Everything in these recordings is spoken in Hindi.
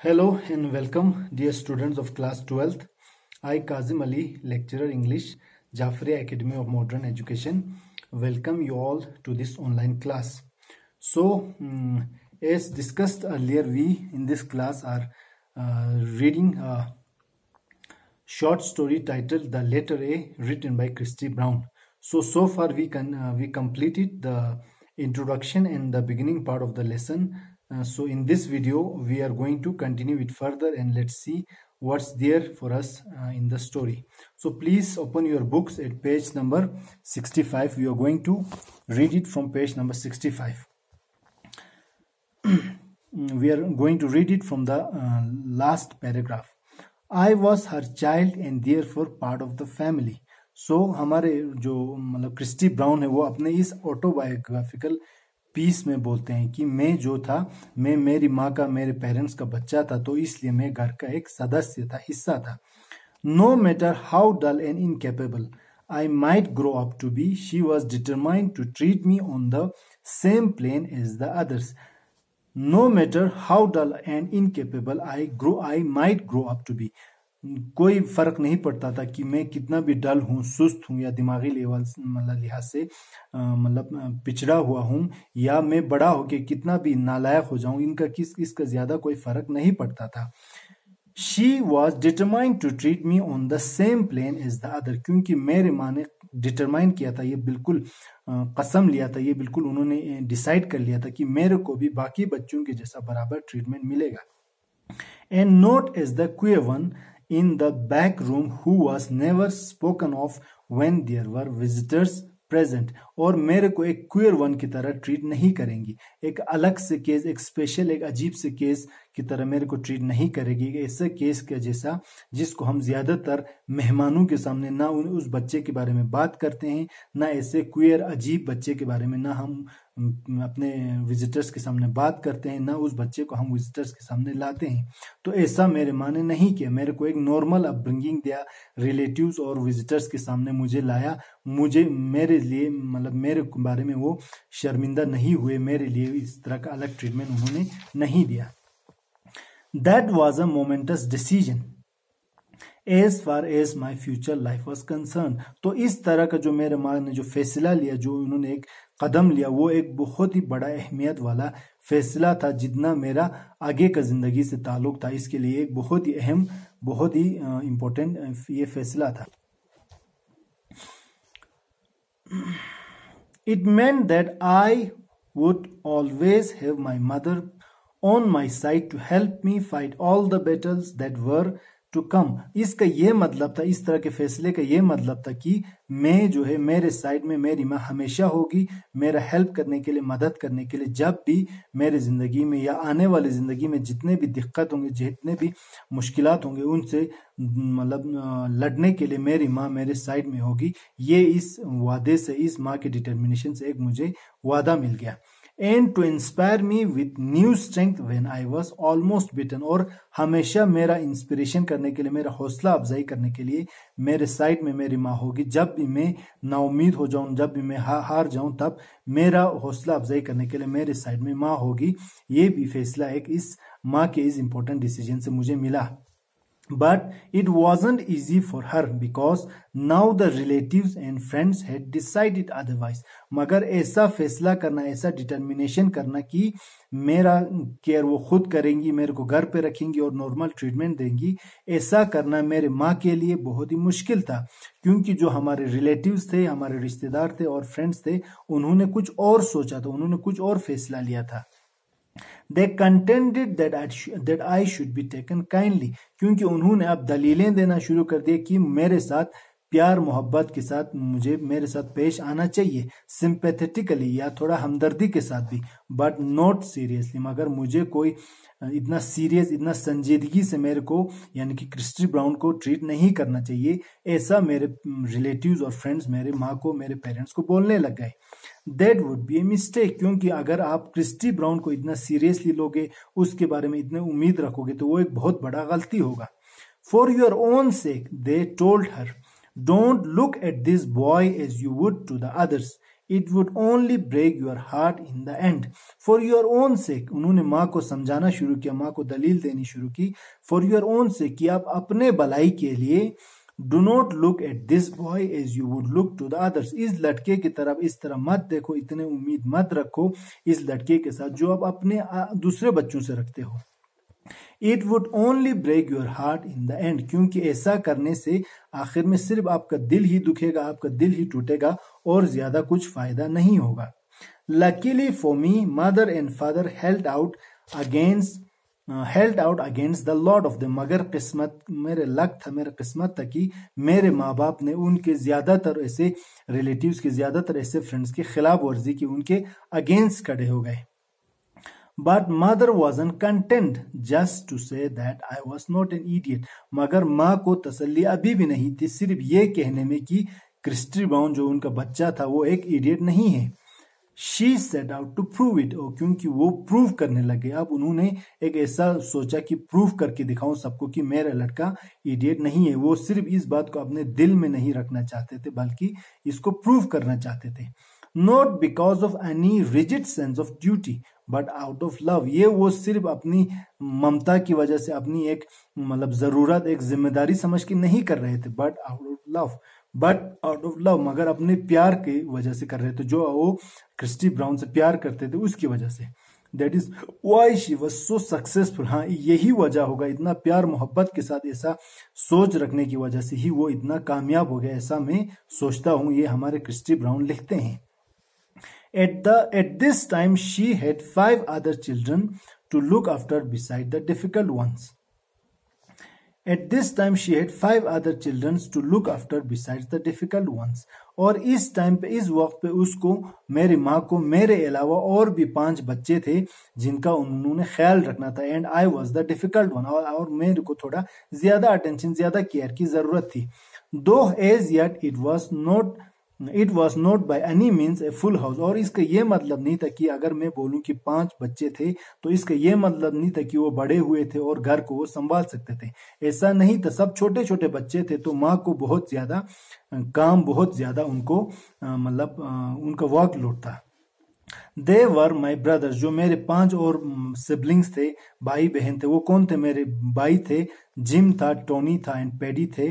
Hello and welcome dear students of class 12th. I Kazim Ali, lecturer English, Jafri Academy of Modern Education. Welcome you all to this online class. So um, as discussed earlier, we in this class are uh, reading a short story titled The Letter A written by Christy Brown. So, so far we can uh, we completed the introduction and the beginning part of the lesson uh, so in this video we are going to continue it further and let's see what's there for us uh, in the story so please open your books at page number 65 we are going to read it from page number 65 we are going to read it from the uh, last paragraph i was her child and therefore part of the family so, हमारे जो मतलब क्रिस्टी ब्राउन है वो अपने इस ऑटोबायोग्राफिकल पीस में बोलते हैं कि मैं जो था मैं मेरी माँ का मेरे पेरेंट्स का बच्चा था तो इसलिए मैं घर का एक सदस्य था हिस्सा था no matter how dull and incapable I might grow up to be she was determined to treat me on the same plane as the others no matter how dull and incapable I grow I might grow up to be कोई फर्क नहीं पड़ता था कि मैं कितना भी डल हूँ सुस्त हूँ या दिमागी लेवल मतलब लिहाज से मतलब पिछड़ा हुआ हूँ या मैं बड़ा होकर कितना भी नालायक हो जाऊं इनका किस किस का ज्यादा कोई फर्क नहीं पड़ता था she was determined to treat me on the same plane as the other क्योंकि मेरे माँ ने डिटरमाइन किया था ये बिल्कुल कसम लिया था ये बिल्कुल उन्होंने डिसाइड कर लिया था कि मेरे को भी बाकी बच्चों के जैसा बराबर ट्रीटमेंट मिलेगा and not as the queer one in the back room who was never spoken of when there were visitors present और मेरे को एक क्वियर वन की तरह ट्रीट नहीं करेंगी एक अलग से केस एक स्पेशल एक अजीब से केस की तरह मेरे को ट्रीट नहीं करेगी ऐसे केस के जैसा जिसको हम ज़्यादातर मेहमानों के सामने ना उस बच्चे के बारे में बात करते हैं ना ऐसे क्वियर अजीब बच्चे के बारे में ना हम अपने विजिटर्स के सामने बात करते हैं ना उस बच्चे को हम विजिटर्स के सामने लाते हैं तो ऐसा मेरे माँ ने नहीं किया मेरे को एक नॉर्मल अपब्रिंगिंग दिया रिलेटिव्स और विजिटर्स के सामने मुझे लाया मुझे मेरे लिए मतलब मेरे बारे में वो शर्मिंदा नहीं हुए मेरे लिए इस तरह का अलग ट्रीटमेंट उन्होंने नहीं दिया That was a momentous decision as far as my future life was concern तो इस तरह का जो मेरे माँ ने जो फैसला लिया जो उन्होंने एक कदम लिया वो एक बहुत ही बड़ा अहमियत वाला फैसला था जितना मेरा आगे का ज़िंदगी से ताल्लुक था इसके लिए एक बहुत ही अहम बहुत ही इम्पोर्टेंट ये फैसला था it meant that I would always have my mother on my side to help me fight all the battles that were to come इसका ये मतलब था इस तरह के फैसले का ये मतलब था कि मैं जो है मेरे साइड में मेरी माँ हमेशा होगी मेरा हेल्प करने के लिए मदद करने के लिए जब भी मेरे ज़िंदगी में या आने वाली ज़िंदगी में जितने भी दिक्कत होंगे जितने भी मुश्किल होंगे उनसे मतलब लड़ने के लिए मेरी माँ मेरे साइड में होगी ये इस वादे से इस माँ के डिटर्मिनेशन से एक मुझे वादा मिल गया and to inspire me with new strength when I was almost beaten और हमेशा मेरा इंस्पिरेशन करने के लिए मेरा हौसला अफजाई करने के लिए मेरे साइड में मेरी माँ होगी जब भी मैं नाउमीद हो जाऊं जब भी मैं हा, हार जाऊं तब मेरा हौसला अफजाई करने के लिए मेरे साइड में माँ होगी ये भी फैसला एक इस माँ के इस इम्पोर्टेंट डिसीजन से मुझे मिला but But it wasn't for her because now the relative and friends friends decide it otherwise मगर ऐसा फैसला करना ऐसा डिटर्मिनेशन करना कि मेरा केयर वो खुद करेंगी मेरे को घर पर रखेंगी और नॉर्मल ट्रीटमेंट देंगी ऐसा करना मेरे माँ के लिए बहुत ही मुश्किल था क्योंकि जो हमारे रिलेटिव्स थे हमारे रिश्तेदार थे और फ्रेंड्स थे उन्होंने कुछ और सोचा था उन्होंने कुछ और फैसला लिया था they contended that that I should be taken kindly क्योंकि उन्होंने अब दलीलें देना शुरू कर दी कि मेरे साथ प्यार मोहब्बत के साथ मुझे मेरे साथ पेश आना चाहिए सिंपैथेटिकली या थोड़ा हमदर्दी के साथ भी बट नॉट सीरियसली मगर मुझे कोई इतना सीरियस इतना संजीदगी से मेरे को यानी कि क्रिस्टी ब्राउन को ट्रीट नहीं करना चाहिए ऐसा मेरे रिलेटिव्स और फ्रेंड्स मेरे माँ को मेरे पेरेंट्स को बोलने लग गए that would be a mistake क्योंकि अगर आप क्रिस्टी ब्राउन को इतना सीरियसली लोगे उसके बारे में इतने उम्मीद रखोगे तो वो एक बहुत बड़ा गलती होगा for your own sake they told her don't look at this boy as you would to the others it would only break your heart in the end for your own sake उन्होंने माँ को समझाना शुरू किया माँ को दलील देनी शुरू की फॉर योर ओन सेक कि आप अपने भलाई के लिए do not look at this boy as you would look to the others इस लड़के की तरफ इस तरह मत देखो इतने उम्मीद मत रखो इस लड़के के साथ जो आप अपने दूसरे बच्चों से रखते हो it would only break your heart in the end क्योंकि ऐसा करने से आखिर में सिर्फ आपका दिल ही दुखेगा आपका दिल ही टूटेगा और ज्यादा कुछ फायदा नहीं होगा luckily for me mother and father held out against held out against the lot of the मगर किस्मत मेरे लक था मेरे किस्मत था कि मेरे माँ बाप ने उनके ज़्यादातर ऐसे रिलेटिव के ज़्यादातर ऐसे फ्रेंड्स के खिलाफ वर्जी की उनके अगेंस्ट खड़े हो गए but mother wasn't content just to say that I was not an idiot मगर माँ को तसली अभी भी नहीं थी सिर्फ ये कहने में कि क्रिस्टी ब्राउन जो उनका बच्चा था वो एक इडियट नहीं है she set out to prove it और क्योंकि वो प्रूव करने लग गए अब उन्होंने एक ऐसा सोचा कि प्रूव करके दिखाऊं सबको कि मेरा लड़का इडियट नहीं है वो सिर्फ इस बात को अपने दिल में नहीं रखना चाहते थे बल्कि इसको प्रूव करना चाहते थे not because of any rigid sense of duty but out of love ये वो सिर्फ अपनी ममता की वजह से अपनी एक मतलब जरूरत एक जिम्मेदारी समझ के नहीं कर रहे थे but out of love but out of love मगर अपने प्यार के वजह से कर रहे थे जो वो क्रिस्टी ब्राउन से प्यार करते थे उसकी वजह से that is why she was so successful हाँ यही वजह होगा इतना प्यार मोहब्बत के साथ ऐसा सोच रखने की वजह से ही वो इतना कामयाब हो गया ऐसा मैं सोचता हूँ ये हमारे क्रिस्टी ब्राउन लिखते हैं at the at this time she had five other children to look after beside the difficult ones at this time she had five other children to look after besides the difficult ones और इस टाइम पे इस वक्त पे उसको मेरी माँ को मेरे अलावा और भी पांच बच्चे थे जिनका उन्होंने ख्याल रखना था and I was the difficult one और मेरे को थोड़ा ज्यादा अटेंशन ज्यादा केयर की जरूरत थी though as yet it was not it was not by any means a full house और इसका ये मतलब नहीं था कि अगर मैं बोलूं कि पांच बच्चे थे तो इसका ये मतलब नहीं था कि वो बड़े हुए थे और घर को वो संभाल सकते थे ऐसा नहीं था सब छोटे छोटे बच्चे थे तो माँ को बहुत ज्यादा काम बहुत ज्यादा उनको मतलब उनका वर्क लोड था दे वर माई ब्रदर्स जो मेरे पांच और सिबलिंग्स थे भाई बहन थे वो कौन थे मेरे भाई थे जिम था टोनी था एंड पेडी थे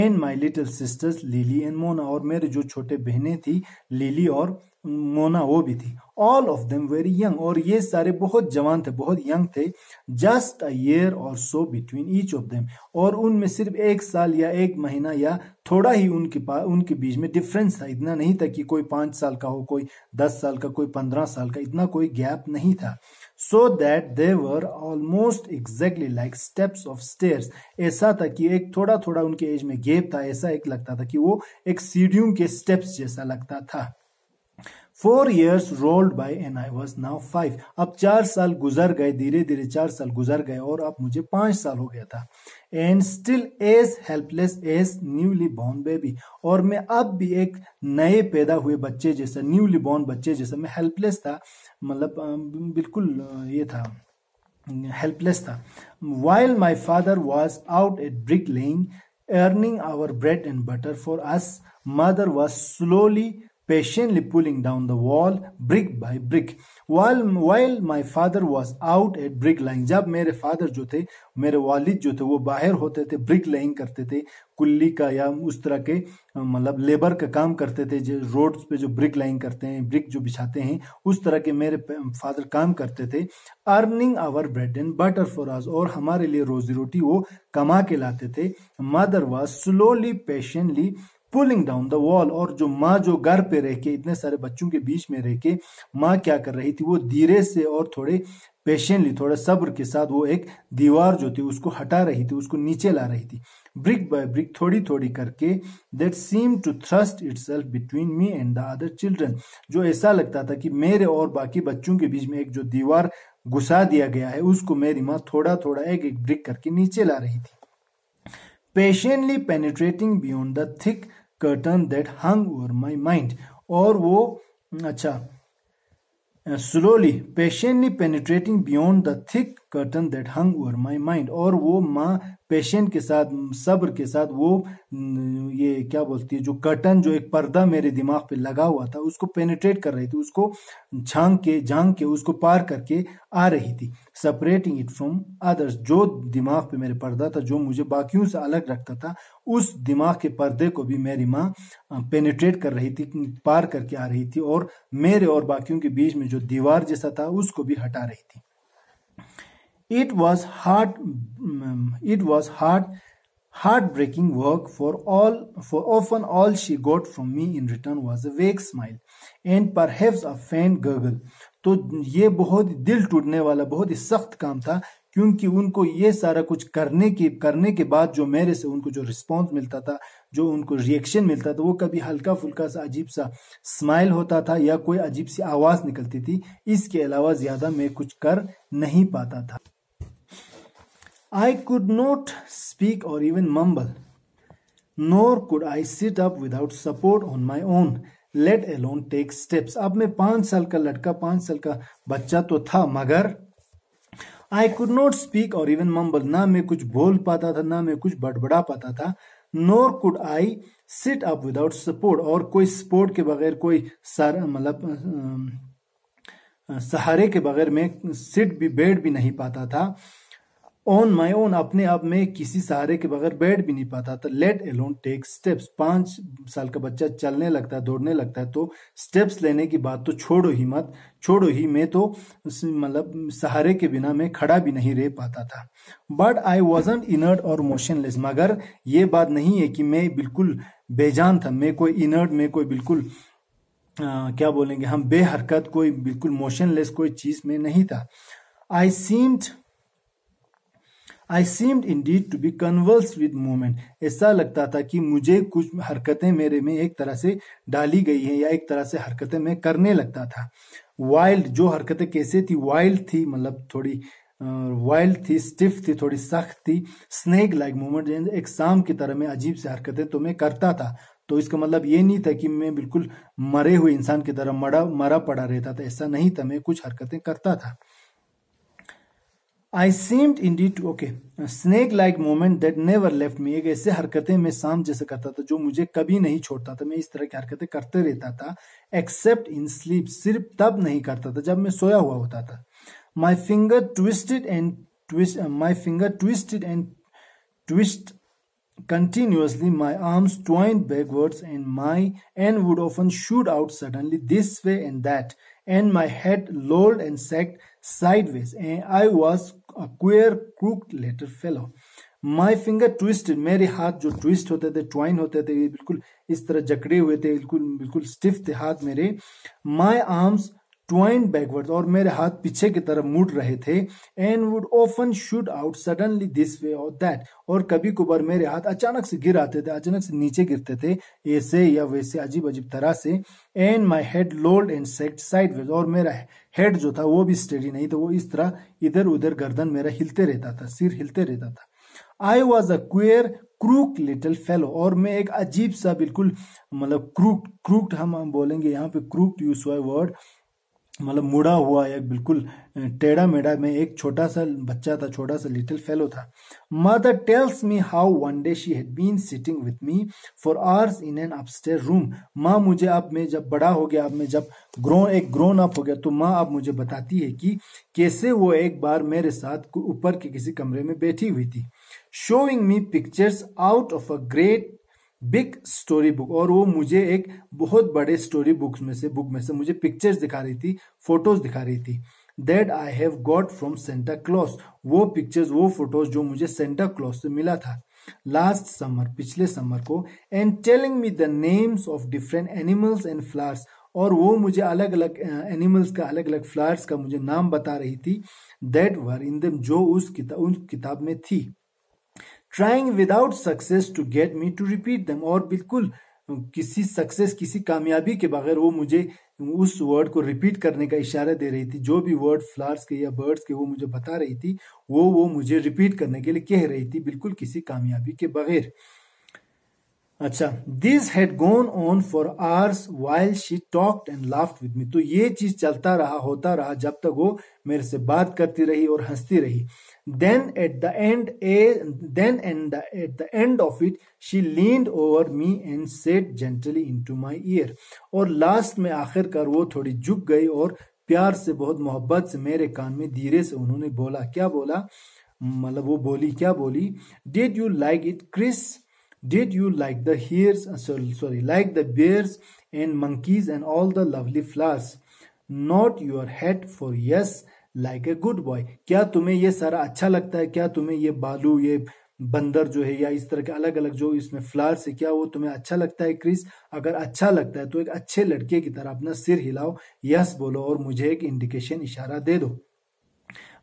and my little sisters Lily and Mona और मेरे जो छोटे बहनें थी लीली और मोना वो भी थी all of them very young और ये सारे बहुत जवान थे बहुत यंग थे just a year or so between each of them और उनमें सिर्फ एक साल या एक महीना या थोड़ा ही उनके पास उनके बीच में डिफरेंस था इतना नहीं था कि कोई पाँच साल का हो कोई दस साल का कोई पंद्रह साल का इतना कोई गैप नहीं था so that they were almost exactly like steps of stairs ऐसा था कि एक थोड़ा थोड़ा उनके एज में गैप था ऐसा एक लगता था कि वो एक सीढ़ियों के स्टेप्स जैसा लगता था four years rolled by and I was now five अब चार साल गुजर गए धीरे धीरे चार साल गुजर गए और अब मुझे पांच साल हो गया था and still as helpless as newly born baby और मैं अब भी एक नए पैदा हुए बच्चे जैसा न्यूली बॉर्न बच्चे जैसा मैं हेल्पलेस था मतलब बिल्कुल ये था हेल्पलेस था while my father was out at bricklaying earning our bread and butter for us mother was slowly patiently pulling down the wall brick by brick while while my father was out at brick laying जब मेरे फादर जो थे मेरे वालिद जो थे वो बाहर होते थे ब्रिक लेइंग करते थे कुल्ली का या उस तरह के मतलब लेबर का काम करते थे जो रोड्स पे जो ब्रिक लाइंग करते हैं ब्रिक जो बिछाते हैं उस तरह के मेरे फादर काम करते थे earning our bread and butter for आज और हमारे लिए रोजी रोटी वो कमा के लाते थे mother was slowly patiently pulling down the wall और जो माँ जो घर पे रह के इतने सारे बच्चों के बीच में रह के माँ क्या कर रही थी वो धीरे से और थोड़े पेशेंटली थोड़ा सब्र के साथ वो एक दीवार जो थी उसको हटा रही थी उसको नीचे ला रही थी ब्रिक बाय ब्रिक थोड़ी थोड़ी करके that seem to thrust its between me and the other children जो ऐसा लगता था कि मेरे और बाकी बच्चों के बीच में एक जो दीवार घुसा दिया गया है उसको मेरी माँ थोड़ा थोड़ा एक एक ब्रिक करके नीचे ला रही थी patiently penetrating beyond the thick curtain that hung over my mind और वो अच्छा slowly patiently penetrating beyond the thick curtain that hung over my mind और वो माँ पेशेंट के साथ सब्र के साथ वो ये क्या बोलती है जो कर्टन जो एक पर्दा मेरे दिमाग पे लगा हुआ था उसको पेनिट्रेट कर रही थी उसको झांक के झांक के उसको पार करके आ रही थी सेपरेटिंग इट फ्रॉम अदर्स जो दिमाग पे मेरे पर्दा था जो मुझे बाकियों से अलग रखता था उस दिमाग के पर्दे को भी मेरी माँ पेनिट्रेट कर रही थी पार करके आ रही थी और मेरे और बाकियों के बीच में जो दीवार जैसा था उसको भी हटा रही थी It was heart mm, it was heart heartbreaking work for all for often all she got from me in return was a vague smile and perhaps a faint gurgle तो ये बहुत दिल टूटने वाला बहुत ही सख्त काम था क्योंकि उनको ये सारा कुछ करने के करने के बाद जो मेरे से उनको जो रिस्पॉन्स मिलता था जो उनको रिएक्शन मिलता था वो कभी हल्का फुल्का सा अजीब सा स्माइल होता था या कोई अजीब सी आवाज़ निकलती थी इसके अलावा ज़्यादा मैं कुछ कर नहीं पाता था I could not speak or even mumble, nor could I sit up without support on my own, let alone take steps. अब मैं पांच साल का लड़का पांच साल का बच्चा तो था मगर I could not speak or even mumble ना मैं कुछ बोल पाता था ना मैं कुछ बड़बड़ा पाता था nor could I sit up without support और कोई सपोर्ट के बगैर कोई सर मतलब सहारे के बगैर मैं सिट भी बैठ भी नहीं पाता था ऑन माई ओन अपने आप में किसी सहारे के बगैर बैठ भी नहीं पाता था लेट एलोन टेक स्टेप्स पांच साल का बच्चा चलने लगता है दौड़ने लगता है तो स्टेप्स लेने की बात तो छोड़ो ही मत छोड़ो ही मैं तो मतलब सहारे के बिना मैं खड़ा भी नहीं रह पाता था but I wasn't inert or motionless मगर ये बात नहीं है कि मैं बिल्कुल बेजान था मैं कोई इनर्ट मैं कोई बिल्कुल आ, क्या बोलेंगे हम बेहरकत कोई बिल्कुल मोशनलेस कोई चीज में नहीं था I seemed I seemed indeed to be converse with movement ऐसा लगता था कि मुझे कुछ हरकतें मेरे में एक तरह से डाली गई हैं या एक तरह से हरकतें मैं करने लगता था वाइल्ड जो हरकतें कैसे थी वाइल्ड थी मतलब थोड़ी वाइल्ड थी स्टिफ थी थोड़ी सख्त थी स्नेक लाइक मूवमेंट एक शाम की तरह में अजीब से हरकतें तो मैं करता था तो इसका मतलब ये नहीं था कि मैं बिल्कुल मरे हुए इंसान की तरह मरा मरा पड़ा रहता था ऐसा नहीं था मैं कुछ हरकतें करता था I seemed indeed to okay snake like moment that never left me एक ऐसे हरकतें मैं शाम जैसे करता था जो मुझे कभी नहीं छोड़ता था मैं इस तरह की हरकतें करते रहता था एक्सेप्ट इन स्लीप सिर्फ तब नहीं करता था जब मैं सोया हुआ होता था my finger twisted and twist my finger twisted and twist continuously my arms arms twined and my and would often often out suddenly this way and that and my head lolled and sagged sideways and I was a queer crooked letter fellow my finger twisted मेरे हाथ जो ट्विस्ट होते थे ट्वाइन होते थे बिल्कुल इस तरह जकड़े हुए थे बिल्कुल बिल्कुल स्टिफ थे हाथ मेरे माई आर्म्स ट्वाइन बैकवर्ड और मेरे हाथ पीछे की तरफ मुड़ रहे थे and would often shoot out suddenly this way और दैट और कभी कभार मेरे हाथ अचानक से गिर आते थे अचानक से नीचे गिरते थे ऐसे या वैसे अजीब अजीब तरह से and my head lolled and set sideways और मेरा हेड जो था वो भी स्टडी नहीं था तो वो इस तरह इधर उधर गर्दन मेरा हिलते रहता था सिर हिलते रहता था I was a queer crook little fellow और मैं एक अजीब सा बिल्कुल मतलब क्रूक क्रूक हम बोलेंगे यहाँ पे क्रूक यूज हुआ वर्ड मतलब मुड़ा हुआ या बिल्कुल टेढ़ा मेढ़ा में एक छोटा सा बच्चा था छोटा सा लिटिल फेलो था mother tells me how one day she had been sitting with me for hours in an upstair room माँ मुझे अब मैं जब बड़ा हो गया अब मैं जब ग्रो एक ग्रोन अप हो गया तो माँ अब मुझे बताती है कि कैसे वो एक बार मेरे साथ ऊपर के किसी कमरे में बैठी हुई थी showing me pictures out of a great big story book और वो मुझे एक बहुत बड़े स्टोरी बुक्स में से बुक में से मुझे पिक्चर्स दिखा रही थी फोटोज दिखा रही थी that I have got from Santa Claus वो पिक्चर्स वो फोटोज जो मुझे सेंटा क्लॉस से मिला था लास्ट समर पिछले समर को and telling me the names of different animals and flowers और वो मुझे अलग अलग एनिमल्स का अलग अलग फ्लावर्स का मुझे नाम बता रही थी दैट वर इन दम जो उस किताब उन किताब में थी trying without success to get me to repeat them और बिल्कुल किसी सक्सेस किसी कामयाबी के बगैर वो मुझे उस वर्ड को रिपीट करने का इशारा दे रही थी जो भी वर्ड फ्लावर्स के या बर्ड्स के वो मुझे बता रही थी वो वो मुझे रिपीट करने के लिए कह रही थी बिल्कुल किसी कामयाबी के बगैर अच्छा this had gone on for hours while she talked and laughed with me तो ये चीज चलता रहा होता रहा जब तक वो मेरे से बात करती रही और हंसती रही then at the end uh then and at the end of it she leaned over me and said gently into my ear और लास्ट में आखिरकार वो थोड़ी झुक गई और प्यार से बहुत मोहब्बत से मेरे कान में धीरे से उन्होंने बोला क्या बोला मतलब वो बोली क्या बोली did you like it Chris Did you like the hares, uh, sorry, like the bears and monkeys and all the lovely flowers? Not your head for yes, like a good boy. क्या तुम्हें ये सारा अच्छा लगता है क्या तुम्हें ये बालू ये बंदर जो है या इस तरह के अलग अलग जो इसमें फ्लावर से क्या वो तुम्हें अच्छा लगता है क्रिस अगर अच्छा लगता है तो एक अच्छे लड़के की तरह अपना सिर हिलाओ यस बोलो और मुझे एक इंडिकेशन इशारा दे दो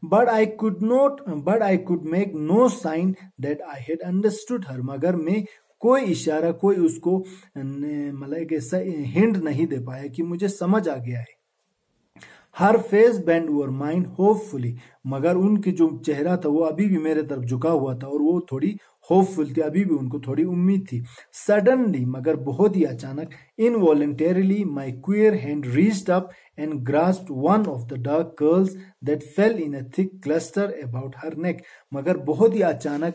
but I could not but I could make no sign that I had understood her मगर मैं कोई इशारा कोई उसको मतलब एक ऐसा हिंड नहीं दे पाया कि मुझे समझ आ गया है her face bent over mine hopefully मगर उनके जो चेहरा था वो अभी भी मेरे तरफ झुका हुआ था और वो थोड़ी होपफुल थी अभी भी उनको थोड़ी उम्मीद थी सडनली मगर बहुत ही अचानक Involuntarily, my queer hand reached up and grasped one of the dark curls that fell in a thick cluster about her neck. मगर बहुत ही अचानक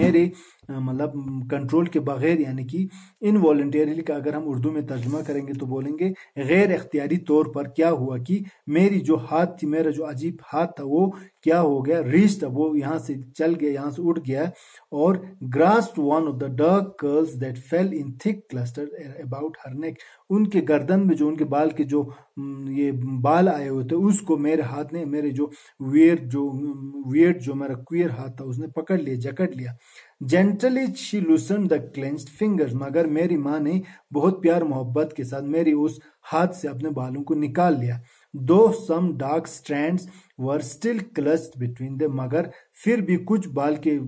मेरे मतलब कंट्रोल के बगैर यानी कि इनवॉल्टरली का अगर हम उर्दू में तर्जमा करेंगे तो बोलेंगे गैर अख्तियारी तौर पर क्या हुआ कि मेरी जो हाथ थी मेरा जो अजीब हाथ था वो क्या हो गया रिस्ट वो यहाँ से चल गया यहाँ से उठ गया और grasped one of the dark curls that fell in thick cluster about her neck neck उनके गर्दन में जो उनके बाल के जो ये बाल आए हुए थे उसको मेरे हाथ ने मेरे जो वेयर जो वेयर जो मेरा क्वियर हाथ था उसने पकड़ लिया जकड़ लिया gently she loosen the clenched fingers मगर मेरी माँ ने बहुत प्यार मोहब्बत के साथ मेरी उस हाथ से अपने बालों को निकाल लिया though some dark strand were still clutched between the मगर फिर भी कुछ बाल के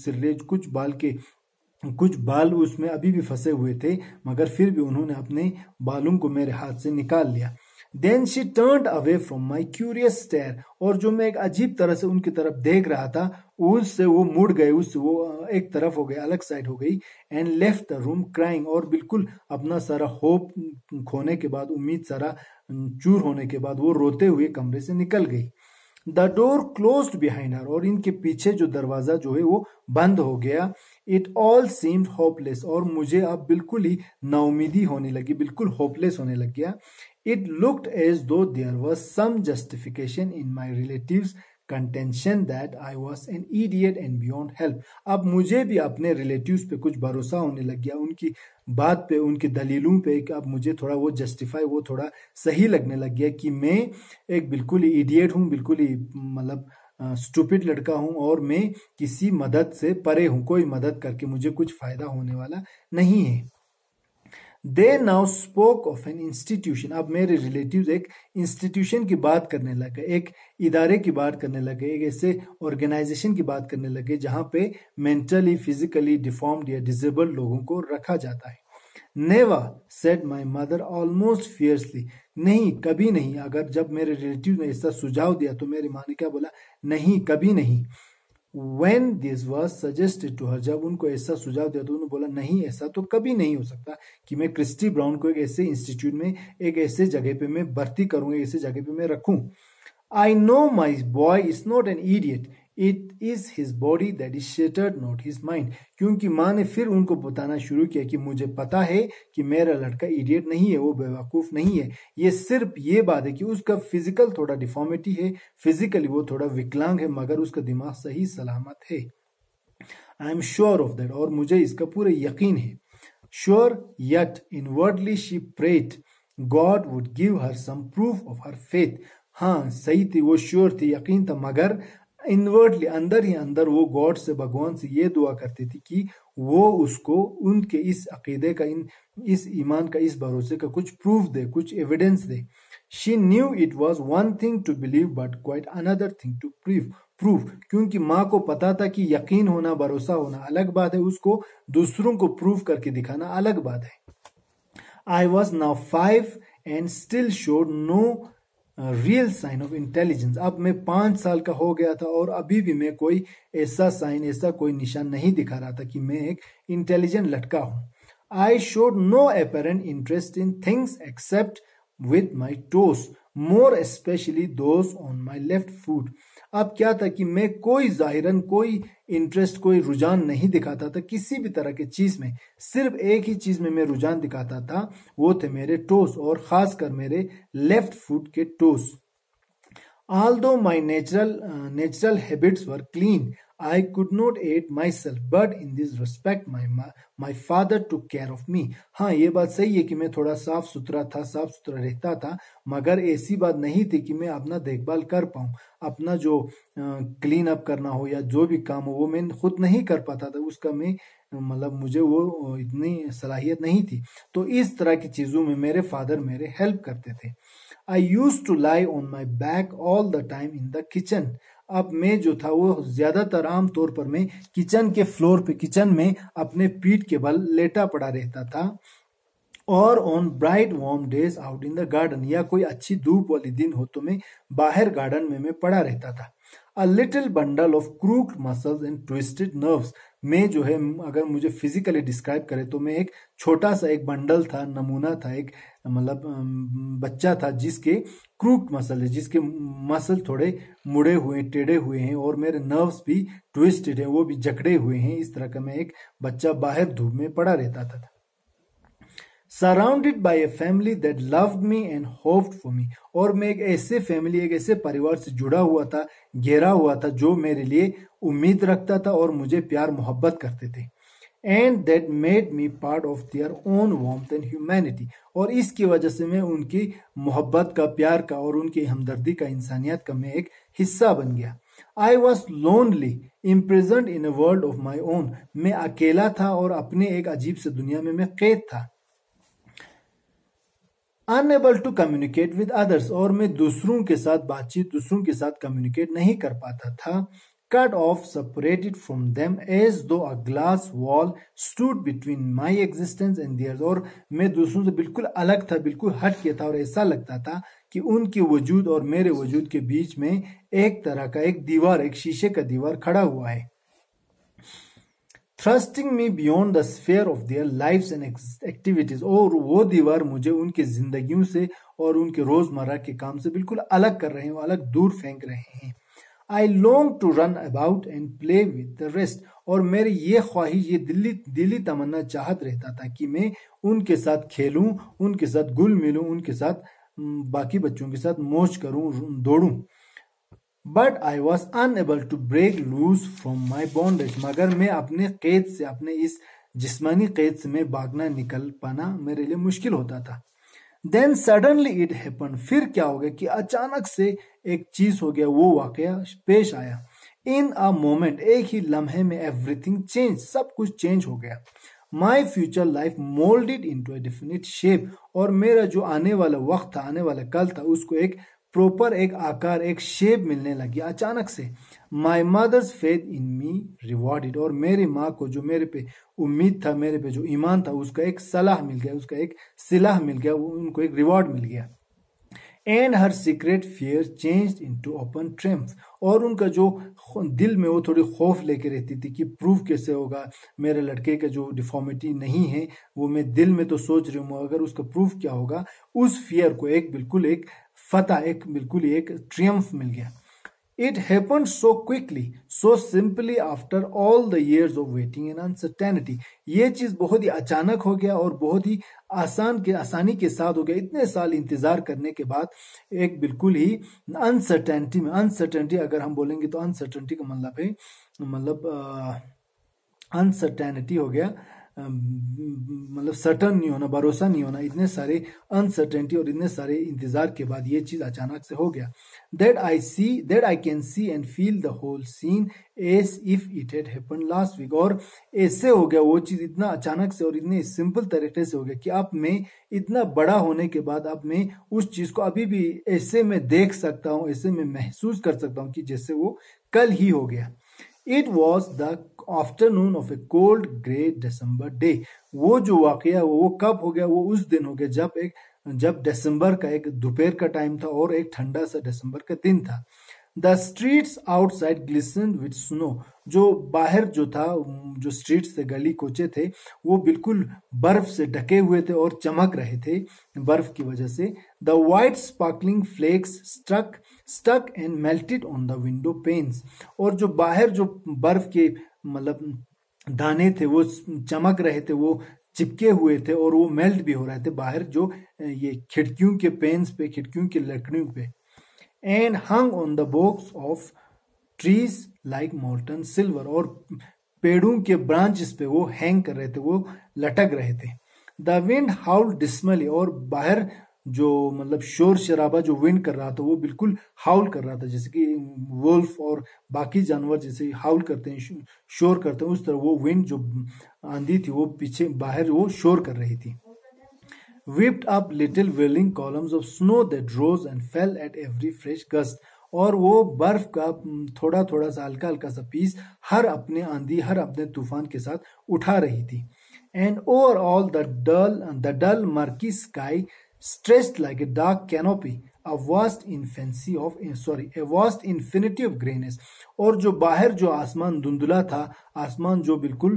सिरले कुछ बाल के कुछ बाल उसमें अभी भी फंसे हुए थे मगर फिर भी उन्होंने अपने बालों को मेरे हाथ से निकाल लिया then she turn away from my curious stare और जो मैं एक अजीब तरह से उनकी तरफ देख रहा था उससे वो मुड़ गए उससे वो एक तरफ हो गए अलग साइड हो गई and left the room crying और बिल्कुल अपना सारा होप खोने के बाद उम्मीद सारा चूर होने के बाद वो रोते हुए कमरे से निकल गई the door close behind her और इनके पीछे जो दरवाजा जो है वो बंद हो गया इट ऑल सीम्ड होपलेस और मुझे अब बिल्कुल ही नाउमीदी होने लगी बिल्कुल होपलेस होने लग गया it looked as though there was some justification in my relative contention that I was an idiot and beyond help अब मुझे भी अपने रिलेटिव पे कुछ भरोसा होने लग गया उनकी बात पे उनकी दलीलों पे अब मुझे थोड़ा वो जस्टिफाई वो थोड़ा सही लगने लग गया कि मैं एक बिल्कुल ही ईडियट हूँ बिल्कुल ही मतलब स्टूपिड लड़का हूँ और मैं किसी मदद से परे हूँ कोई मदद करके मुझे कुछ फायदा होने वाला नहीं है they now spoke of an institution अब मेरे रिलेटिव एक इंस्टीट्यूशन की बात करने लगे एक इदारे की बात करने लगे एक ऐसे ऑर्गेनाइजेशन की बात करने लगे जहां पे मेंटली फिजिकली डिफॉर्म्ड या डिजेबल्ड लोगों को रखा जाता है never said my mother almost fiercely नहीं कभी नहीं अगर जब मेरे रिलेटिव ने ऐसा सुझाव दिया तो मेरी माँ ने क्या बोला नहीं कभी नहीं when this was suggested to her जब उनको ऐसा सुझाव दिया तो उन्होंने बोला नहीं ऐसा तो कभी नहीं हो सकता कि मैं क्रिस्टी ब्राउन को एक ऐसे इंस्टीट्यूट में एक ऐसे जगह पे मैं भर्ती करूंगा ऐसे जगह पे मैं रखू I know my boy is not an idiot it is his body that is shattered not his mind क्योंकि माँ ने फिर उनको बताना शुरू किया कि मुझे पता है कि मेरा लड़का इडियट नहीं है वो बेवकूफ़ नहीं है ये सिर्फ ये बात है कि उसका फिजिकल थोड़ा डिफॉर्मिटी है फिजिकली वो थोड़ा विकलांग है मगर उसका दिमाग सही सलामत है I am sure of that और मुझे इसका पूरा यकीन है sure yet inwardly she prayed God would give her some proof of her faith हाँ सही थी वो श्योर थी यकीन था मगर इनवर्डली अंदर ही अंदर वो गॉड से भगवान से ये दुआ करती थी कि वो उसको उनके इस अकीदे का इन इस ईमान का इस भरोसे का कुछ प्रूफ दे कुछ एविडेंस दे she knew it was one thing to believe but quite another thing to prove proof क्योंकि माँ को पता था कि यकीन होना भरोसा होना अलग बात है उसको दूसरों को प्रूफ करके दिखाना अलग बात है I was now five and still showed no real sign of intelligence अब मैं पांच साल का हो गया था और अभी भी मैं कोई ऐसा साइन ऐसा कोई निशान नहीं दिखा रहा था कि मैं एक इंटेलिजेंट लटका हूं I showed no apparent interest in things except with my toes more specially those on my left foot अब क्या था कि मैं कोई जाहिरन कोई इंटरेस्ट कोई रुझान नहीं दिखाता था किसी भी तरह के चीज़ में सिर्फ एक ही चीज़ में मैं रुझान दिखाता था वो थे मेरे टोस और ख़ासकर मेरे लेफ्ट फुट के toes all though my natural natural habits were clean I could not aid myself, but in this respect my my father took care of me. हाँ ये बात सही है कि मैं थोड़ा साफ सुथरा था साफ सुथरा रहता था मगर ऐसी बात नहीं थी कि मैं अपना देखभाल कर पाऊँ अपना जो क्लीन अप करना हो या जो भी काम हो वो मैं खुद नहीं कर पाता था उसका मैं मतलब मुझे वो इतनी सलाहियत नहीं थी तो इस तरह की चीज़ों में मेरे फादर मेरे हेल्प करते थे I used to lie on my back all the time in the kitchen अब मैं जो था वो ज़्यादातर आम तौर पर मैं किचन के फ्लोर पे किचन में अपने पीठ के बल लेटा पड़ा रहता था और on bright warm days out in the garden या कोई अच्छी धूप वाली दिन हो तो मैं बाहर गार्डन में मैं पड़ा रहता था a little bundle of crooked muscles and twisted nerves मैं जो है अगर मुझे फिजिकली डिस्क्राइब करे तो मैं एक छोटा सा एक बंडल था नमूना था एक मतलब बच्चा था जिसके क्रूट मसल है जिसके मसल थोड़े मुड़े हुए टेढ़े हुए हैं और मेरे नर्व्स भी ट्विस्टेड हैं वो भी जकड़े हुए हैं इस तरह का मैं एक बच्चा बाहर धूप में पड़ा रहता था surrounded by a family that love me and hope for me और मैं एक ऐसे फैमिली एक ऐसे परिवार से जुड़ा हुआ था घेरा हुआ था जो मेरे लिए उम्मीद रखता था और मुझे प्यार मोहब्बत करते थे and that made me part of their own warmth and humanity और इसकी वजह से मैं उनकी मोहब्बत का प्यार का और उनकी हमदर्दी का इंसानियत का मैं एक हिस्सा बन गया I was lonely imprisoned in a world of my own मैं अकेला था और अपने एक अजीब से दुनिया में मैं कैद था unable to communicate with others और मैं दूसरों के साथ बातचीत दूसरों के साथ कम्युनिकेट नहीं कर पाता था cut off separated from them as though a glass wall stood between my existence and theirs और मैं दूसरों से बिल्कुल अलग था बिल्कुल हट किया था और ऐसा लगता था कि उनके वजूद और मेरे वजूद के बीच में एक तरह का एक दीवार एक शीशे का दीवार खड़ा हुआ है thrusting me beyond the sphere of their lives and activities और वो दीवार मुझे उनकी जिंदगियों से और उनके रोजमर्रा के काम से बिल्कुल अलग कर रहे हैं अलग दूर फेंक रहे हैं I long to run about and play with the rest और मेरी ये ख्वाहिश ये दिल्ली दिल्ली तमन्ना चाहत रहता था कि मैं उनके साथ खेलूं उनके साथ गुल मिलूं उनके साथ बाकी बच्चों के साथ मौज करूं दौड़ूं but I was unable to break loose from my bondage मगर मैं अपने कैद से अपने इस जिसमानी कैद से मैं भागना निकल पाना मेरे लिए मुश्किल होता था देन सडनली इट हैपन फिर क्या हो गया कि अचानक से एक चीज हो गया वो वाक्य पेश आया इन अ मोमेंट एक ही लम्हे में एवरीथिंग चेंज सब कुछ चेंज हो गया my future life moulded into definite shape और मेरा जो आने वाला वक्त था आने वाला कल था उसको एक प्रॉपर एक आकार एक शेप मिलने लगी अचानक से my mother's faith in me rewarded और मेरी माँ को जो मेरे पे उम्मीद था मेरे पे जो ईमान था उसका एक सलाह मिल गया उसका एक सिलाह मिल गया उनको एक रिवॉर्ड मिल गया and her secret fear change into open triumph और उनका जो दिल में वो थोड़ी खौफ लेके रहती थी कि प्रूफ कैसे होगा मेरे लड़के का जो डिफॉर्मिटी नहीं है वो मैं दिल में तो सोच रही हूँ अगर उसका प्रूफ क्या होगा उस फियर को एक बिल्कुल एक फतह एक बिल्कुल एक ट्रियम्फ मिल गया it happen so quickly so simply after all the years of waiting and uncertainty ये चीज बहुत ही अचानक हो गया और बहुत ही आसान के आसानी के साथ हो गया इतने साल इंतजार करने के बाद एक बिल्कुल ही अनसर्टेनिटी में अनसर्टेनिटी अगर हम बोलेंगे तो अनसर्टेनिटी का मतलब है मतलब अनसर्टेनिटी हो गया मतलब सर्टन नहीं होना भरोसा नहीं होना इतने सारे अनसर्टेनिटी और इतने सारे इंतजार के बाद ये चीज अचानक से हो गया that I see that I can see and feel the whole scene as if it had happen last week और ऐसे हो गया वो चीज इतना अचानक से और इतने सिंपल तरीके से हो गया कि आप में इतना बड़ा होने के बाद आप मैं उस चीज को अभी भी ऐसे में देख सकता हूँ ऐसे में महसूस कर सकता हूँ कि जैसे वो कल ही हो गया it was the afternoon of a cold grey December day वो जो वाक़ वो वो कब हो गया वो उस दिन हो गया जब एक जब दिसंबर का एक दोपहर का टाइम था और एक ठंडा सा दिसंबर का दिन था the streets outside glistened with snow जो बाहर जो था जो स्ट्रीट्स थे गली कोचे थे वो बिल्कुल बर्फ से ढके हुए थे और चमक रहे थे बर्फ की वजह से the white sparkling flakes stuck stuck and melted on the window panes और जो बाहर जो बर्फ के मतलब दाने थे वो चमक रहे थे वो चिपके हुए थे और वो मेल्ट भी हो रहे थे बाहर जो ये खिड़कियों के पेंस पे खिड़कियों की लकड़ियों पे and hung on the boughs of trees like molten silver और पेड़ों के ब्रांचेस पे वो हैंग कर रहे थे वो लटक रहे थे द विंड हाउल डिस्मली और बाहर जो मतलब शोर शराबा जो विंड कर रहा था वो बिल्कुल हाउल कर रहा था जैसे कि वुल्फ और बाकी जानवर जैसे हाउल करते हैं शोर करते हैं उस तरह वो विंड जो आंधी थी वो पीछे बाहर वो शोर कर रही थी whipped up little whirling columns of snow that rose and fell at every fresh gust और वो बर्फ का थोड़ा थोड़ा सा हल्का हल्का सा पीस हर अपने आंधी हर अपने तूफान के साथ उठा रही थी and over all the dull the dull murky sky stretched like a dark canopy a vast infinity of sorry a vast infinity of grayness aur jo bahar jo aasman धुंधला tha aasman jo bilkul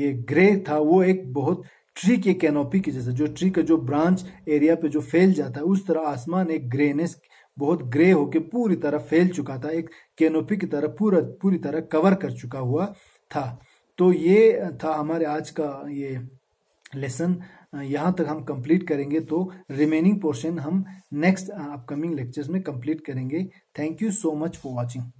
ye grey tha wo ek bahut tree के कैनोपी के जैसा जो ट्री का जो ब्रांच एरिया पे जो फैल जाता है उस तरह आसमान एक ग्रेनेस बहुत ग्रे होके पूरी तरह फैल चुका था एक कैनोपी की तरह पूरा पूरी तरह कवर कर चुका हुआ था तो ये था हमारे आज का ये लेसन यहाँ तक हम कंप्लीट करेंगे तो रिमेनिंग पोर्शन हम नेक्स्ट अपकमिंग लेक्चर्स में कंप्लीट करेंगे thank you so much for watching